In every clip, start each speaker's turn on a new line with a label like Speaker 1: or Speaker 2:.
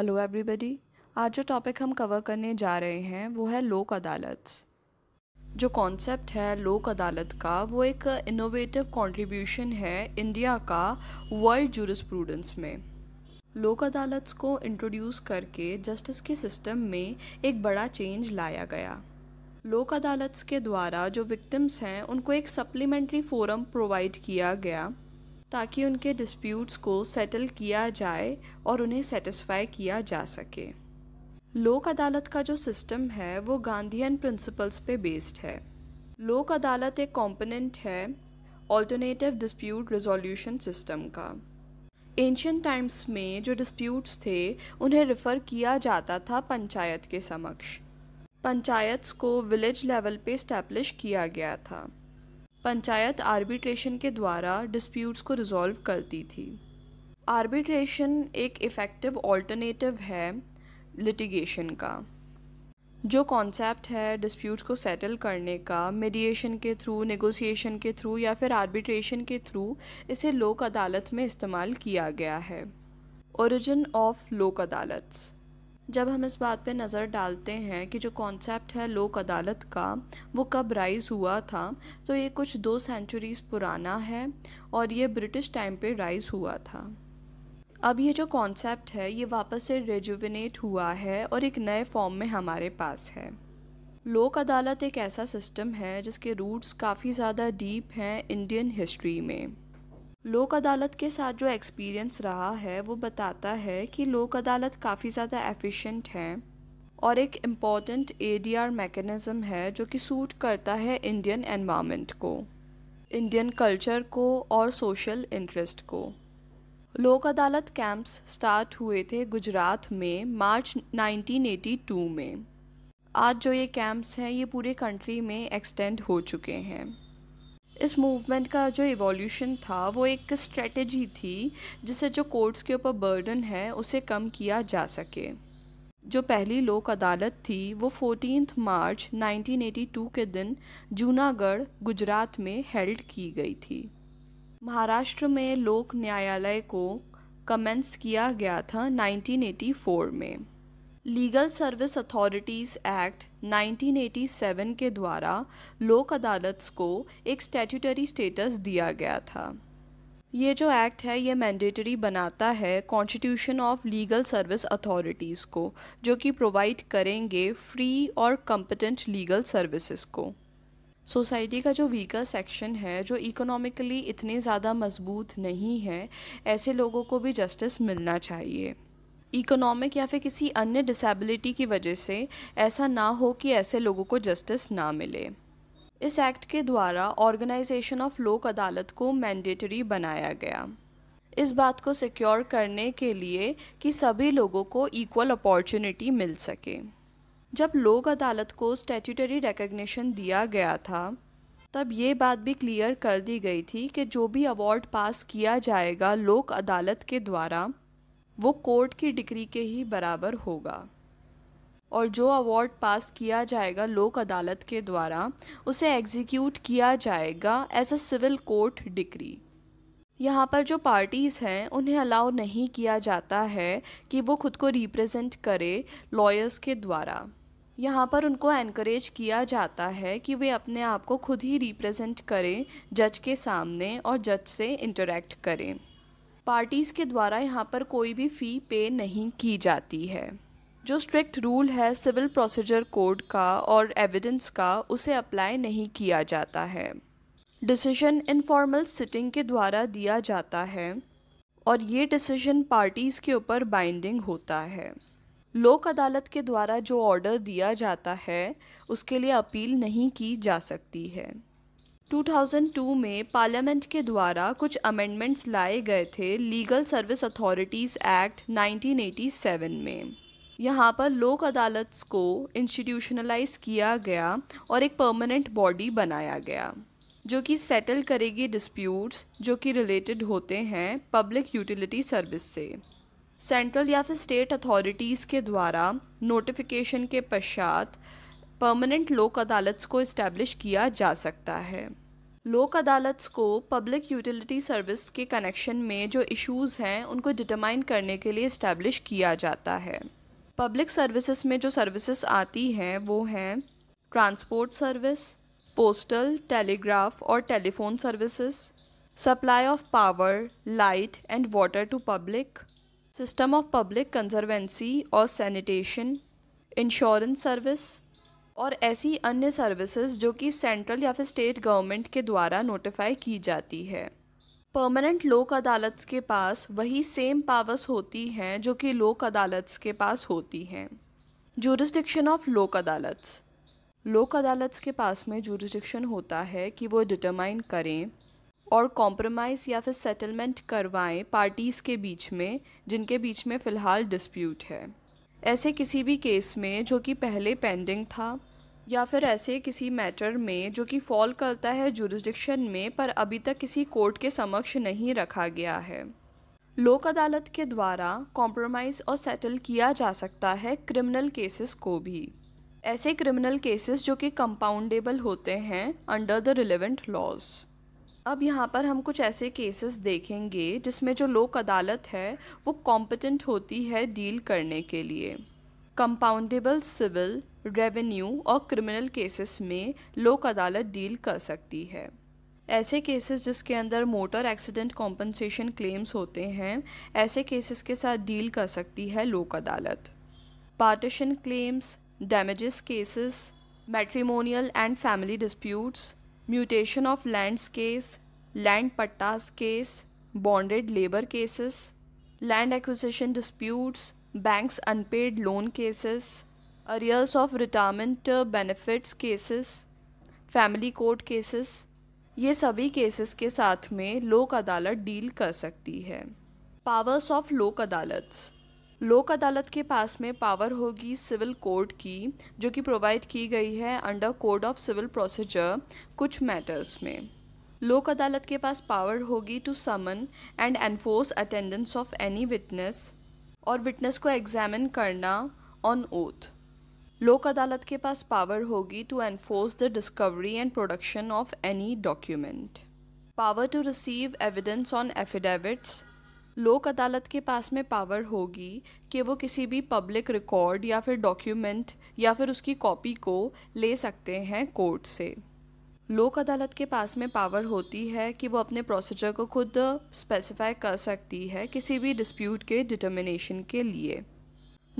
Speaker 1: Hello everybody आज जो topic हम कवर करने जा रहे हैं वो है लोक अदालत जो कॉन्सेप्ट है लोक अदालत का वो एक इनोवेटिव कंट्रीब्यूशन है इंडिया का वर्ल्ड जूरिस्प्रूडेंस में लोक अदालत को इंट्रोड्यूस करके जस्टिस के सिस्टम में एक बड़ा चेंज लाया गया लोक अदालत के द्वारा जो विक्टिम्स हैं उनको एक सप्लीमेंट्री फोरम प्रोवाइड किया गया ताकि उनके डिस्प्यूट्स को सेटल किया जाए और उन्हें सेटिस्फाई किया जा सके लोक अदालत का जो सिस्टम है वो गांधीयन प्रिंसिपल्स पे बेस्ड है लोक अदालत एक कॉम्पोनेंट है ऑल्टरनेटिव डिस्प्यूट रिजोल्यूशन सिस्टम का एंशियन टाइम्स में जो डिस्प्यूट्स थे उन्हें रेफ़र किया जाता था पंचायत के समक्ष पंचायत को विलेज लेवल पे इस्टेब्लिश किया गया था पंचायत आर्बिट्रेशन के द्वारा डिस्प्यूट्स को रिजॉल्व करती थी आर्बिट्रेशन एक इफ़ेक्टिव ऑल्टरनेटिव है लिटिगेशन का जो कॉन्सेप्ट है डिस्प्यूट्स को सेटल करने का मीडिएशन के थ्रू नेगोशिएशन के थ्रू या फिर आर्बिट्रेशन के थ्रू इसे लोक अदालत में इस्तेमाल किया गया है ओरिजिन ऑफ लोक अदालत्स जब हम इस बात पे नज़र डालते हैं कि जो कॉन्सेप्ट है लोक अदालत का वो कब राइज़ हुआ था तो ये कुछ दो सेंचुरीज़ पुराना है और ये ब्रिटिश टाइम पे राइज़ हुआ था अब ये जो कॉन्सेप्ट है ये वापस से रेजुविनेट हुआ है और एक नए फॉर्म में हमारे पास है लोक अदालत एक ऐसा सिस्टम है जिसके रूट्स काफ़ी ज़्यादा डीप हैं इंडियन हिस्ट्री में लोक अदालत के साथ जो एक्सपीरियंस रहा है वो बताता है कि लोक अदालत काफ़ी ज़्यादा एफिशिएंट है और एक इम्पॉर्टेंट ए डी आर है जो कि सूट करता है इंडियन एनवायरनमेंट को इंडियन कल्चर को और सोशल इंटरेस्ट को लोक अदालत कैंप्स स्टार्ट हुए थे गुजरात में मार्च 1982 में आज जो ये कैंप्स हैं ये पूरे कंट्री में एक्सटेंड हो चुके हैं इस मूवमेंट का जो इवोल्यूशन था वो एक स्ट्रेटजी थी जिससे जो कोर्ट्स के ऊपर बर्डन है उसे कम किया जा सके जो पहली लोक अदालत थी वो फोर्टीन मार्च 1982 के दिन जूनागढ़ गुजरात में हेल्ड की गई थी महाराष्ट्र में लोक न्यायालय को कमेंस किया गया था 1984 में लीगल सर्विस अथॉरिटीज़ एक्ट 1987 के द्वारा लोक अदालत को एक स्टैट्यूटरी स्टेटस दिया गया था ये जो एक्ट है ये मैंडेटरी बनाता है constitution of legal service authorities को जो कि प्रोवाइड करेंगे फ्री और कम्पटेंट लीगल सर्विसेज को सोसाइटी का जो वीकर सेक्शन है जो इकोनॉमिकली इतने ज़्यादा मजबूत नहीं है ऐसे लोगों को भी जस्टिस मिलना चाहिए इकोनॉमिक या फिर किसी अन्य डिसेबिलिटी की वजह से ऐसा ना हो कि ऐसे लोगों को जस्टिस ना मिले इस एक्ट के द्वारा ऑर्गेनाइजेशन ऑफ लोक अदालत को मैंडेटरी बनाया गया इस बात को सिक्योर करने के लिए कि सभी लोगों को इक्वल अपॉर्चुनिटी मिल सके जब लोक अदालत को स्टैट्यूटरी रिकग्निशन दिया गया था तब ये बात भी क्लियर कर दी गई थी कि जो भी अवार्ड पास किया जाएगा लोक अदालत के द्वारा वो कोर्ट की डिग्री के ही बराबर होगा और जो अवार्ड पास किया जाएगा लोक अदालत के द्वारा उसे एग्जीक्यूट किया जाएगा as a civil court decree यहाँ पर जो पार्टीज़ हैं उन्हें अलाउ नहीं किया जाता है कि वो खुद को रिप्रेजेंट करे लॉयर्स के द्वारा यहाँ पर उनको एनकरेज किया जाता है कि वे अपने आप को खुद ही रिप्रेजेंट करें जज के सामने और जज से इंटरेक्ट करें पार्टीज़ के द्वारा यहाँ पर कोई भी फ़ी पे नहीं की जाती है जो स्ट्रिक्ट रूल है सिविल प्रोसीजर कोड का और एविडेंस का उसे अप्लाई नहीं किया जाता है डिसीजन इनफॉर्मल सिटिंग के द्वारा दिया जाता है और ये डिसीजन पार्टीज़ के ऊपर बाइंडिंग होता है लोक अदालत के द्वारा जो ऑर्डर दिया जाता है उसके लिए अपील नहीं की जा सकती है 2002 में पार्लियामेंट के द्वारा कुछ अमेंडमेंट्स लाए गए थे लीगल सर्विस अथॉरिटीज़ एक्ट 1987 में यहाँ पर लोक अदालत को इंस्टीट्यूशनलाइज किया गया और एक परमानेंट बॉडी बनाया गया जो कि सेटल करेगी डिस्प्यूट्स जो कि रिलेटेड होते हैं पब्लिक यूटिलिटी सर्विस से सेंट्रल या फिर स्टेट अथॉरिटीज़ के द्वारा नोटिफिकेशन के पश्चात परमानेंट लोक अदालत को इस्टेब्लिश किया जा सकता है लोक अदालत को पब्लिक यूटिलिटी सर्विस के कनेक्शन में जो इश्यूज हैं उनको डिटरमाइन करने के लिए इस्टेब्लिश किया जाता है पब्लिक सर्विसेज में जो सर्विसेज आती हैं वो हैं ट्रांसपोर्ट सर्विस पोस्टल टेलीग्राफ और telephone services supply of power light and water to public system of public conservancy और सैनिटेशन इंश्योरेंस सर्विस और ऐसी अन्य सर्विसेज जो कि सेंट्रल या फिर स्टेट गवर्नमेंट के द्वारा नोटिफाई की जाती है परमानेंट लोक अदालत के पास वही सेम पावर्स होती हैं जो कि लोक अदालत के पास होती हैं जूरिस्डिक्शन ऑफ लोक अदालत लोक अदालत के पास में जूरिस्डिक्शन होता है कि वो डिटरमाइन करें और कॉम्प्रोमाइज़ या फिर सेटलमेंट करवाएं पार्टीज़ के बीच में जिनके बीच में फ़िलहाल डिस्प्यूट है ऐसे किसी भी केस में जो कि पहले पेंडिंग था या फिर ऐसे किसी मैटर में जो कि फॉल करता है जुरिस्डिक्शन में पर अभी तक किसी कोर्ट के समक्ष नहीं रखा गया है लोक अदालत के द्वारा कॉम्प्रोमाइज़ और सेटल किया जा सकता है क्रिमिनल केसेस को भी ऐसे क्रिमिनल केसेस जो कि कंपाउंडेबल होते हैं अंडर द रिलेवेंट लॉज अब यहाँ पर हम कुछ ऐसे केसेस देखेंगे जिसमें जो लोक अदालत है वो कॉम्पिटेंट होती है डील करने के लिए कंपाउंडेबल सिविल रेवेन्यू और क्रिमिनल केसेस में लोक अदालत डील कर सकती है ऐसे केसेस जिसके अंदर मोटर एक्सीडेंट कॉम्पनसेशन क्लेम्स होते हैं ऐसे केसेस के साथ डील कर सकती है Lok Adalat partition claims damages cases matrimonial and family disputes mutation of lands case land pattas case bonded labour cases land acquisition disputes banks' unpaid loan cases, arrears of retirement benefits cases, family court cases ये सभी cases के साथ में लोक अदालत deal कर सकती है powers of Lok अदालत लोक अदालत के पास में पावर होगी सिविल कोर्ट की जो कि प्रोवाइड की गई है under code of civil procedure कुछ मैटर्स में लोक अदालत के पास पावर होगी to summon and enforce attendance of any witness और विटनेस को एग्जामिन करना ऑन ओथ लोक अदालत के पास पावर होगी to enforce the discovery and production of any document power to receive evidence on affidavits Lok Adalat के पास में पावर होगी कि वो किसी भी पब्लिक रिकॉर्ड या फिर डॉक्यूमेंट या फिर उसकी कॉपी को ले सकते हैं कोर्ट से लोक अदालत के पास में पावर होती है कि वो अपने प्रोसीजर को खुद स्पेसिफाई कर सकती है किसी भी डिस्प्यूट के डिटर्मिनेशन के लिए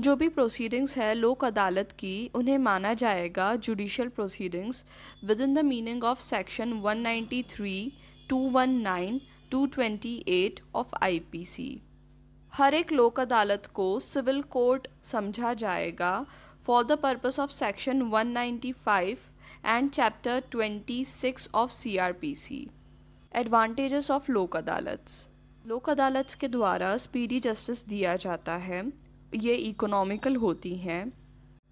Speaker 1: जो भी प्रोसीडिंग्स है लोक अदालत की उन्हें माना जाएगा judicial proceedings within the meaning of section 193, 219, 228 of IPC हर एक लोक अदालत को सिविल कोर्ट समझा जाएगा for the purpose of section 195 and chapter and Chapter 26 of CRPC. Advantages of Lok Adalats लोक अदालत के द्वारा स्पीडी जस्टिस दिया जाता है ये इकोनॉमिकल होती हैं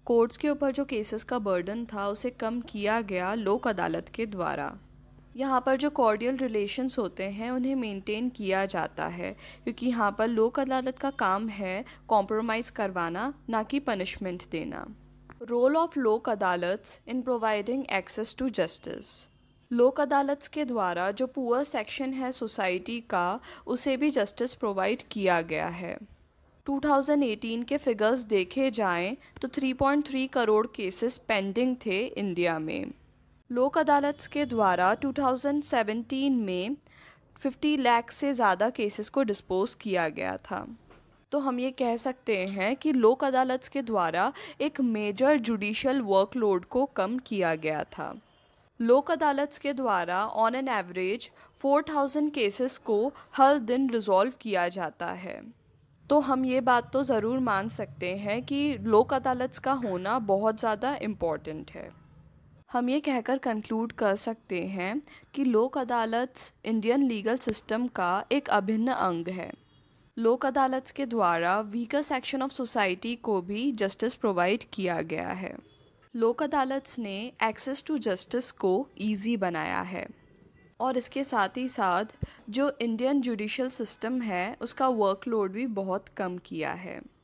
Speaker 1: कोर्ट्स के ऊपर जो केसेस का बर्डन था उसे कम किया गया लोक अदालत के द्वारा यहाँ पर जो कॉर्डियल रिलेशंस होते हैं उन्हें मेंटेन किया जाता है क्योंकि यहाँ पर लोक अदालत का काम है कॉम्प्रोमाइज़ करवाना ना कि पनिशमेंट देना role of Lok Adalat in providing access to justice Lok Adalat के द्वारा जो पुअर सेक्शन है सोसाइटी का उसे भी जस्टिस प्रोवाइड किया गया है 2018 के फिगर्स देखे जाएं तो 3.3 करोड़ केसेस पेंडिंग थे इंडिया में लोक अदालत के द्वारा 2017 में 50 लाख से ज़्यादा केसेस को डिस्पोज किया गया था तो हम ये कह सकते हैं कि लोक अदालत के द्वारा एक मेजर जुडिशल वर्कलोड को कम किया गया था लोक अदालत के द्वारा ऑन एन एवरेज 4000 केसेस को हर दिन रिजॉल्व किया जाता है तो हम ये बात तो ज़रूर मान सकते हैं कि लोक अदालत का होना बहुत ज़्यादा इम्पॉर्टेंट है हम ये कहकर कंक्लूड कर सकते हैं कि लोक अदालत इंडियन लीगल सिस्टम का एक अभिन्न अंग है लोक अदालत के द्वारा वीकर सेक्शन ऑफ सोसाइटी को भी जस्टिस प्रोवाइड किया गया है लोक अदालत ने एक्सेस टू जस्टिस को ईजी बनाया है और इसके साथ ही साथ जो इंडियन जुडिशल सिस्टम है उसका वर्कलोड भी बहुत कम किया है